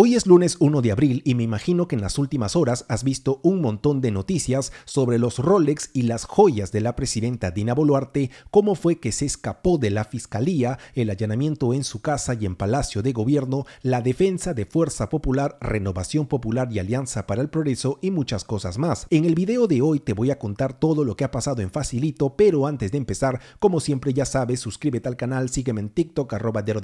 Hoy es lunes 1 de abril y me imagino que en las últimas horas has visto un montón de noticias sobre los Rolex y las joyas de la presidenta Dina Boluarte, cómo fue que se escapó de la fiscalía, el allanamiento en su casa y en Palacio de Gobierno, la defensa de Fuerza Popular, Renovación Popular y Alianza para el Progreso y muchas cosas más. En el video de hoy te voy a contar todo lo que ha pasado en Facilito, pero antes de empezar, como siempre ya sabes, suscríbete al canal, sígueme en TikTok, arroba de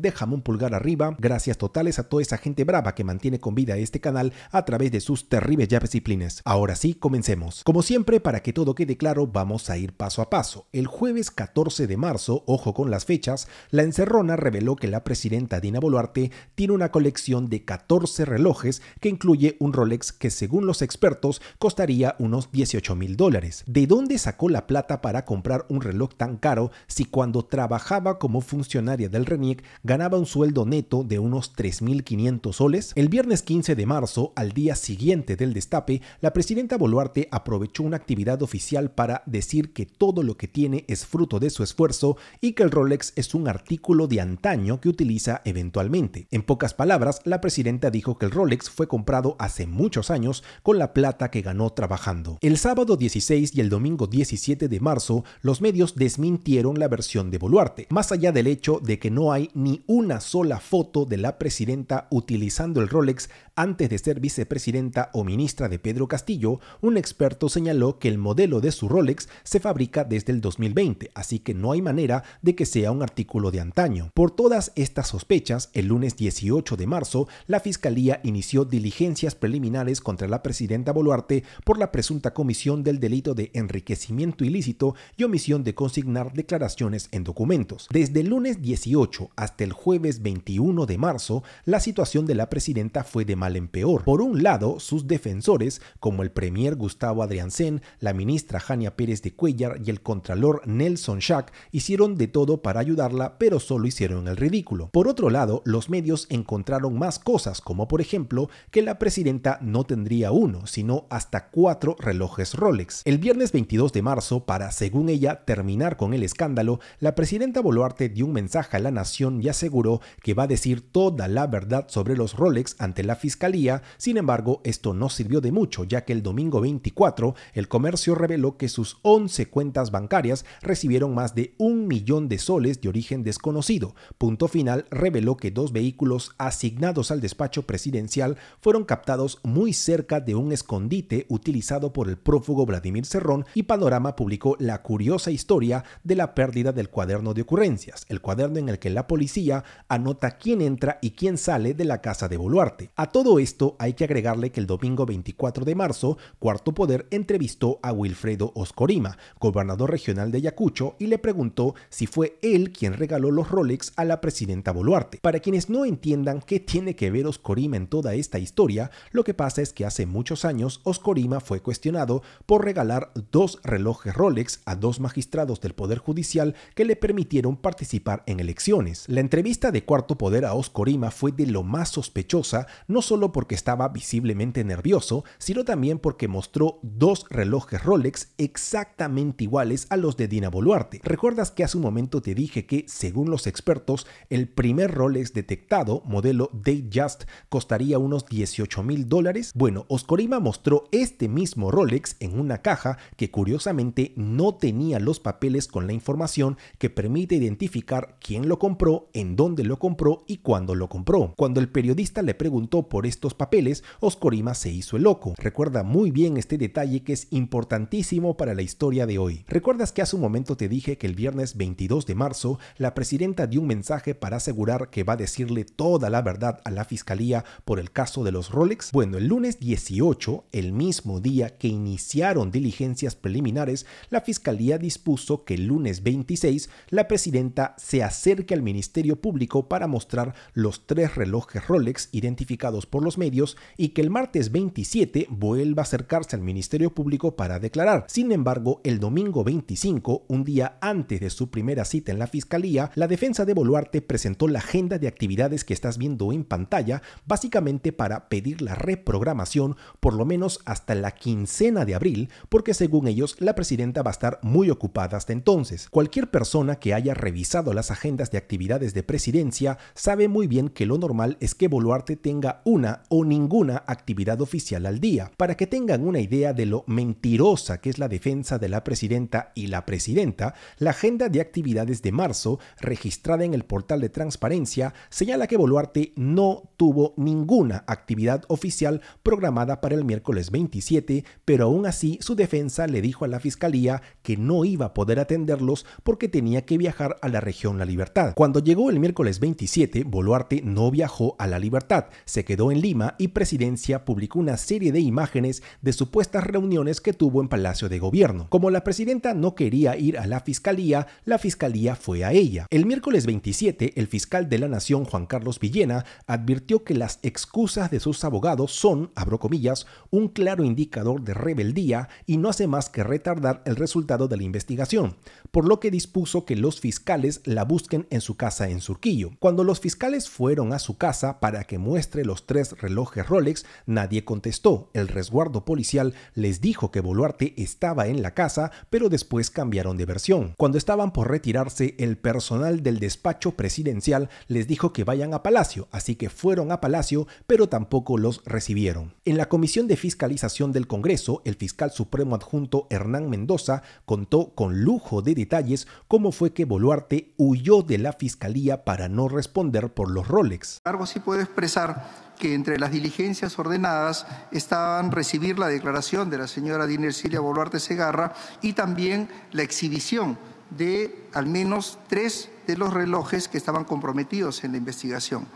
déjame un pulgar arriba. Gracias totales a toda esa gente brava que mantiene con vida este canal a través de sus terribles llaves y Ahora sí, comencemos. Como siempre, para que todo quede claro, vamos a ir paso a paso. El jueves 14 de marzo, ojo con las fechas, la encerrona reveló que la presidenta Dina Boluarte tiene una colección de 14 relojes que incluye un Rolex que según los expertos costaría unos 18 mil dólares. ¿De dónde sacó la plata para comprar un reloj tan caro si cuando trabajaba como funcionaria del RENIEC ganaba un sueldo neto de unos 3.500 soles, el viernes 15 de marzo, al día siguiente del destape, la presidenta Boluarte aprovechó una actividad oficial para decir que todo lo que tiene es fruto de su esfuerzo y que el Rolex es un artículo de antaño que utiliza eventualmente. En pocas palabras, la presidenta dijo que el Rolex fue comprado hace muchos años con la plata que ganó trabajando. El sábado 16 y el domingo 17 de marzo, los medios desmintieron la versión de Boluarte, más allá del hecho de que no hay ni una sola foto de la presidenta utilizando el Rolex antes de ser vicepresidenta o ministra de Pedro Castillo, un experto señaló que el modelo de su Rolex se fabrica desde el 2020, así que no hay manera de que sea un artículo de antaño. Por todas estas sospechas, el lunes 18 de marzo, la Fiscalía inició diligencias preliminares contra la presidenta Boluarte por la presunta comisión del delito de enriquecimiento ilícito y omisión de consignar declaraciones en documentos. Desde el lunes 18 hasta el jueves 21 de marzo, la situación de la presidenta fue de mal en peor. Por un lado, sus defensores, como el premier Gustavo Adriansen, la ministra Jania Pérez de Cuellar y el contralor Nelson Schack, hicieron de todo para ayudarla, pero solo hicieron el ridículo. Por otro lado, los medios encontraron más cosas, como por ejemplo que la presidenta no tendría uno, sino hasta cuatro relojes Rolex. El viernes 22 de marzo, para, según ella, terminar con el escándalo, la presidenta Boluarte dio un mensaje a la nación y aseguró que va a decir toda la verdad sobre los Rolex ante la fiscalía, sin embargo esto no sirvió de mucho ya que el domingo 24 el comercio reveló que sus 11 cuentas bancarias recibieron más de un millón de soles de origen desconocido. Punto final reveló que dos vehículos asignados al despacho presidencial fueron captados muy cerca de un escondite utilizado por el prófugo Vladimir Cerrón y Panorama publicó la curiosa historia de la pérdida del cuaderno de ocurrencias, el cuaderno en el que la policía anota quién entra y quién sale de la casa de Boluarte. A todo esto hay que agregarle que el domingo 24 de marzo, Cuarto Poder entrevistó a Wilfredo Oscorima, gobernador regional de Ayacucho, y le preguntó si fue él quien regaló los Rolex a la presidenta Boluarte. Para quienes no entiendan qué tiene que ver Oscorima en toda esta historia, lo que pasa es que hace muchos años Oscorima fue cuestionado por regalar dos relojes Rolex a dos magistrados del Poder Judicial que le permitieron participar en elecciones. La entrevista de Cuarto Poder a Oscorima fue de lo más sospechosa, no solo porque estaba visiblemente nervioso, sino también porque mostró dos relojes Rolex exactamente iguales a los de Dina Boluarte. ¿Recuerdas que hace un momento te dije que, según los expertos, el primer Rolex detectado, modelo Datejust, costaría unos 18 mil dólares? Bueno, Oscorima mostró este mismo Rolex en una caja que curiosamente no tenía los papeles con la información que permite identificar quién lo compró, en dónde lo compró y cuándo lo compró. Cuando el periodista le preguntó por estos papeles, Oscorima se hizo el loco. Recuerda muy bien este detalle que es importantísimo para la historia de hoy. ¿Recuerdas que hace un momento te dije que el viernes 22 de marzo la presidenta dio un mensaje para asegurar que va a decirle toda la verdad a la fiscalía por el caso de los Rolex? Bueno, el lunes 18, el mismo día que iniciaron diligencias preliminares, la fiscalía dispuso que el lunes 26 la presidenta se acerque al Ministerio Público para mostrar los tres relojes Rolex identificados por los medios y que el martes 27 vuelva a acercarse al Ministerio Público para declarar. Sin embargo, el domingo 25, un día antes de su primera cita en la Fiscalía, la defensa de Boluarte presentó la agenda de actividades que estás viendo en pantalla, básicamente para pedir la reprogramación por lo menos hasta la quincena de abril, porque según ellos la presidenta va a estar muy ocupada hasta entonces. Cualquier persona que haya revisado las agendas de actividades de presidencia sabe muy bien que lo normal es que Boluarte tenga una o ninguna actividad oficial al día, para que tengan una idea de lo mentirosa que es la defensa de la presidenta y la presidenta, la agenda de actividades de marzo, registrada en el portal de transparencia, señala que Boluarte no tuvo ninguna actividad oficial programada para el miércoles 27, pero aún así su defensa le dijo a la fiscalía que no iba a poder atenderlos porque tenía que viajar a la región La Libertad. Cuando llegó el miércoles 27, Boluarte no viajó a la libertad, se quedó en Lima y Presidencia publicó una serie de imágenes de supuestas reuniones que tuvo en Palacio de Gobierno. Como la presidenta no quería ir a la fiscalía, la fiscalía fue a ella. El miércoles 27, el fiscal de la Nación, Juan Carlos Villena, advirtió que las excusas de sus abogados son, abro comillas, un claro indicador de rebeldía y no hace más que retardar el resultado de la investigación, por lo que dispuso que los fiscales la busquen en su casa en Surquillo. Cuando los fiscales fueron a su casa, para que muestre los tres relojes Rolex, nadie contestó. El resguardo policial les dijo que Boluarte estaba en la casa, pero después cambiaron de versión. Cuando estaban por retirarse, el personal del despacho presidencial les dijo que vayan a Palacio, así que fueron a Palacio, pero tampoco los recibieron. En la Comisión de Fiscalización del Congreso, el fiscal supremo adjunto Hernán Mendoza contó con lujo de detalles cómo fue que Boluarte huyó de la fiscalía para no responder por los Rolex puedo expresar que entre las diligencias ordenadas estaban recibir la declaración de la señora Diner Boluarte Segarra y también la exhibición de al menos tres de los relojes que estaban comprometidos en la investigación.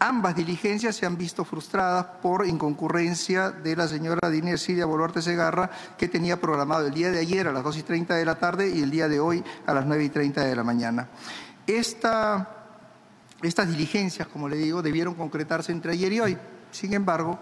Ambas diligencias se han visto frustradas por inconcurrencia de la señora Diner Boluarte Segarra, que tenía programado el día de ayer a las 2 y 30 de la tarde y el día de hoy a las 9 y 30 de la mañana. Esta estas diligencias, como le digo, debieron concretarse entre ayer y hoy. Sin embargo,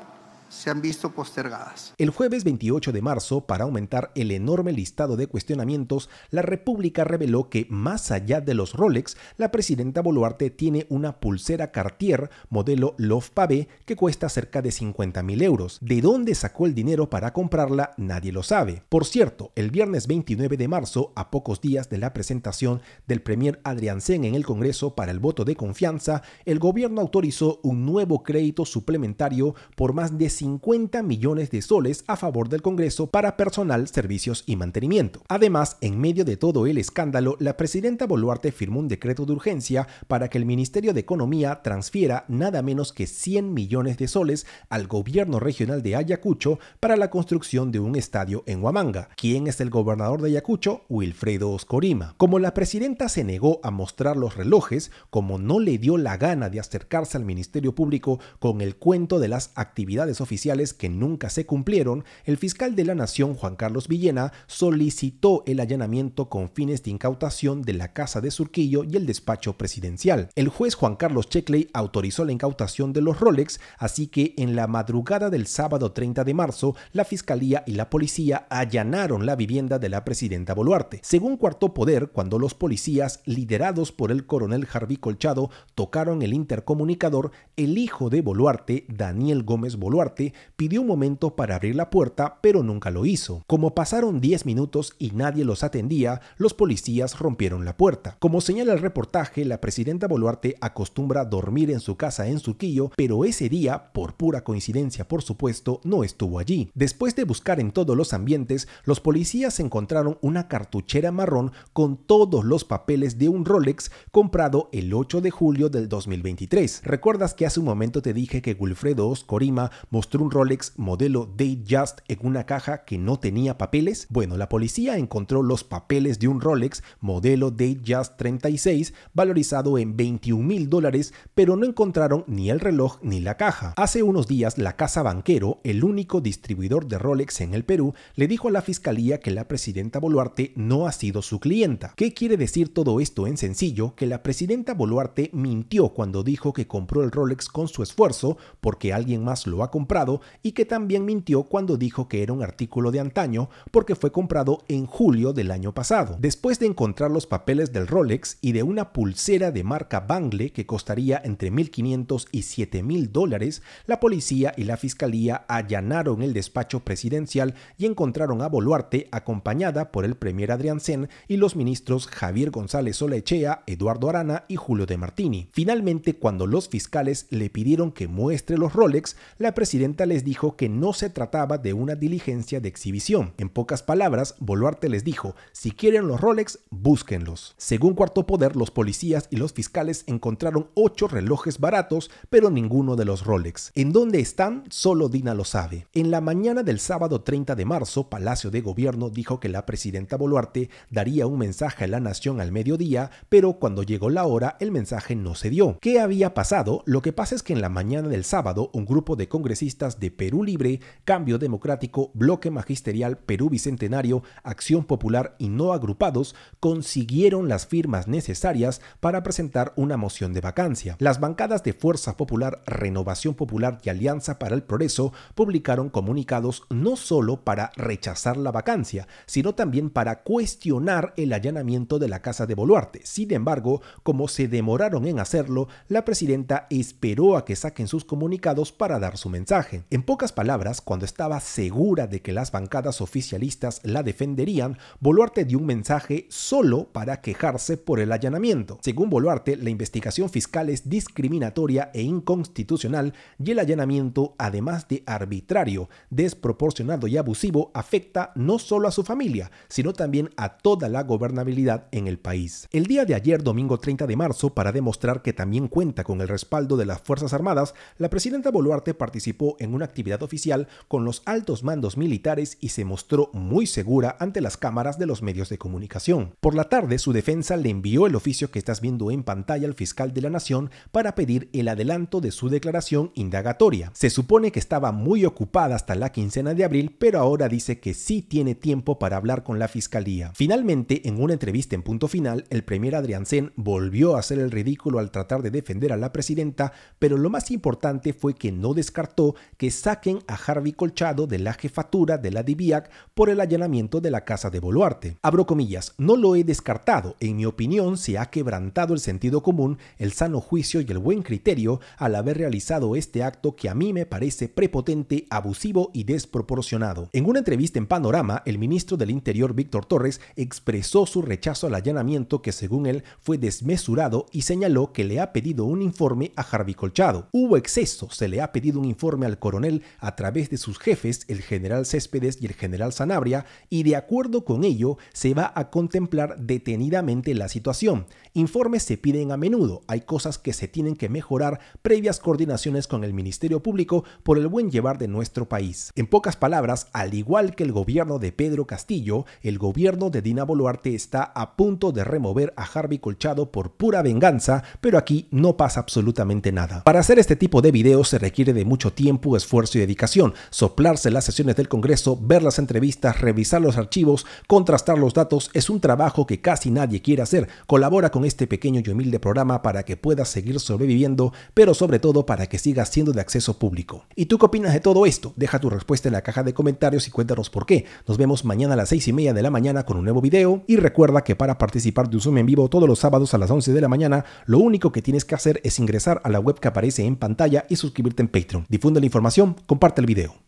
se han visto postergadas. El jueves 28 de marzo, para aumentar el enorme listado de cuestionamientos, la República reveló que, más allá de los Rolex, la presidenta Boluarte tiene una pulsera Cartier modelo Love Pavé que cuesta cerca de 50 mil euros. ¿De dónde sacó el dinero para comprarla? Nadie lo sabe. Por cierto, el viernes 29 de marzo, a pocos días de la presentación del premier Adrián Sen en el Congreso para el voto de confianza, el gobierno autorizó un nuevo crédito suplementario por más de 50 millones de soles a favor del Congreso para personal, servicios y mantenimiento. Además, en medio de todo el escándalo, la presidenta Boluarte firmó un decreto de urgencia para que el Ministerio de Economía transfiera nada menos que 100 millones de soles al gobierno regional de Ayacucho para la construcción de un estadio en Huamanga. ¿Quién es el gobernador de Ayacucho? Wilfredo Oscorima. Como la presidenta se negó a mostrar los relojes, como no le dio la gana de acercarse al Ministerio Público con el cuento de las actividades oficiales que nunca se cumplieron, el fiscal de la Nación, Juan Carlos Villena, solicitó el allanamiento con fines de incautación de la casa de Surquillo y el despacho presidencial. El juez Juan Carlos Checkley autorizó la incautación de los Rolex, así que en la madrugada del sábado 30 de marzo, la fiscalía y la policía allanaron la vivienda de la presidenta Boluarte. Según Cuarto Poder, cuando los policías, liderados por el coronel Harvey Colchado, tocaron el intercomunicador, el hijo de Boluarte, Daniel Gómez Boluarte, pidió un momento para abrir la puerta, pero nunca lo hizo. Como pasaron 10 minutos y nadie los atendía, los policías rompieron la puerta. Como señala el reportaje, la presidenta Boluarte acostumbra dormir en su casa en quillo, pero ese día, por pura coincidencia por supuesto, no estuvo allí. Después de buscar en todos los ambientes, los policías encontraron una cartuchera marrón con todos los papeles de un Rolex comprado el 8 de julio del 2023. ¿Recuerdas que hace un momento te dije que Wilfredo Oscorima mostró un Rolex modelo Datejust en una caja que no tenía papeles? Bueno, la policía encontró los papeles de un Rolex modelo Datejust 36 valorizado en 21 mil dólares, pero no encontraron ni el reloj ni la caja. Hace unos días, la Casa Banquero, el único distribuidor de Rolex en el Perú, le dijo a la fiscalía que la presidenta Boluarte no ha sido su clienta. ¿Qué quiere decir todo esto en sencillo? Que la presidenta Boluarte mintió cuando dijo que compró el Rolex con su esfuerzo porque alguien más lo ha comprado y que también mintió cuando dijo que era un artículo de antaño porque fue comprado en julio del año pasado. Después de encontrar los papeles del Rolex y de una pulsera de marca Bangle que costaría entre 1.500 y 7.000 dólares, la policía y la fiscalía allanaron el despacho presidencial y encontraron a Boluarte acompañada por el premier Adrián Zen y los ministros Javier González Olaechea, Eduardo Arana y Julio de Martini. Finalmente, cuando los fiscales le pidieron que muestre los Rolex, la presidenta les dijo que no se trataba de una diligencia de exhibición. En pocas palabras, Boluarte les dijo, si quieren los Rolex, búsquenlos. Según Cuarto Poder, los policías y los fiscales encontraron ocho relojes baratos, pero ninguno de los Rolex. ¿En dónde están? Solo Dina lo sabe. En la mañana del sábado 30 de marzo, Palacio de Gobierno dijo que la presidenta Boluarte daría un mensaje a la nación al mediodía, pero cuando llegó la hora el mensaje no se dio. ¿Qué había pasado? Lo que pasa es que en la mañana del sábado un grupo de congresistas de Perú Libre, Cambio Democrático, Bloque Magisterial Perú Bicentenario, Acción Popular y no agrupados consiguieron las firmas necesarias para presentar una moción de vacancia. Las bancadas de Fuerza Popular, Renovación Popular y Alianza para el Progreso publicaron comunicados no solo para rechazar la vacancia, sino también para cuestionar el allanamiento de la casa de Boluarte. Sin embargo, como se demoraron en hacerlo, la presidenta esperó a que saquen sus comunicados para dar su mensaje. En pocas palabras, cuando estaba segura de que las bancadas oficialistas la defenderían, Boluarte dio un mensaje solo para quejarse por el allanamiento. Según Boluarte, la investigación fiscal es discriminatoria e inconstitucional y el allanamiento, además de arbitrario, desproporcionado y abusivo, afecta no solo a su familia, sino también a toda la gobernabilidad en el país. El día de ayer, domingo 30 de marzo, para demostrar que también cuenta con el respaldo de las Fuerzas Armadas, la presidenta Boluarte participó en una actividad oficial con los altos mandos militares y se mostró muy segura ante las cámaras de los medios de comunicación. Por la tarde, su defensa le envió el oficio que estás viendo en pantalla al fiscal de la Nación para pedir el adelanto de su declaración indagatoria. Se supone que estaba muy ocupada hasta la quincena de abril, pero ahora dice que sí tiene tiempo para hablar con la fiscalía. Finalmente, en una entrevista en punto final, el primer Adrián Zen volvió a hacer el ridículo al tratar de defender a la presidenta, pero lo más importante fue que no descartó que saquen a Harvey Colchado de la jefatura de la DIVIAC por el allanamiento de la casa de Boluarte. Abro comillas, no lo he descartado. En mi opinión, se ha quebrantado el sentido común, el sano juicio y el buen criterio al haber realizado este acto que a mí me parece prepotente, abusivo y desproporcionado. En una entrevista en Panorama, el ministro del Interior, Víctor Torres, expresó su rechazo al allanamiento que según él fue desmesurado y señaló que le ha pedido un informe a Harvey Colchado. Hubo exceso, se le ha pedido un informe al coronel a través de sus jefes, el general Céspedes y el general Sanabria, y de acuerdo con ello se va a contemplar detenidamente la situación. Informes se piden a menudo, hay cosas que se tienen que mejorar previas coordinaciones con el Ministerio Público por el buen llevar de nuestro país. En pocas palabras, al igual que el gobierno de Pedro Castillo, el gobierno de Dina Boluarte está a punto de remover a Harvey Colchado por pura venganza, pero aquí no pasa absolutamente nada. Para hacer este tipo de videos se requiere de mucho tiempo esfuerzo y dedicación, soplarse las sesiones del Congreso, ver las entrevistas, revisar los archivos, contrastar los datos, es un trabajo que casi nadie quiere hacer. Colabora con este pequeño y humilde programa para que puedas seguir sobreviviendo, pero sobre todo para que sigas siendo de acceso público. ¿Y tú qué opinas de todo esto? Deja tu respuesta en la caja de comentarios y cuéntanos por qué. Nos vemos mañana a las 6 y media de la mañana con un nuevo video y recuerda que para participar de un Zoom en vivo todos los sábados a las 11 de la mañana, lo único que tienes que hacer es ingresar a la web que aparece en pantalla y suscribirte en Patreon. Difunde información, comparte el video.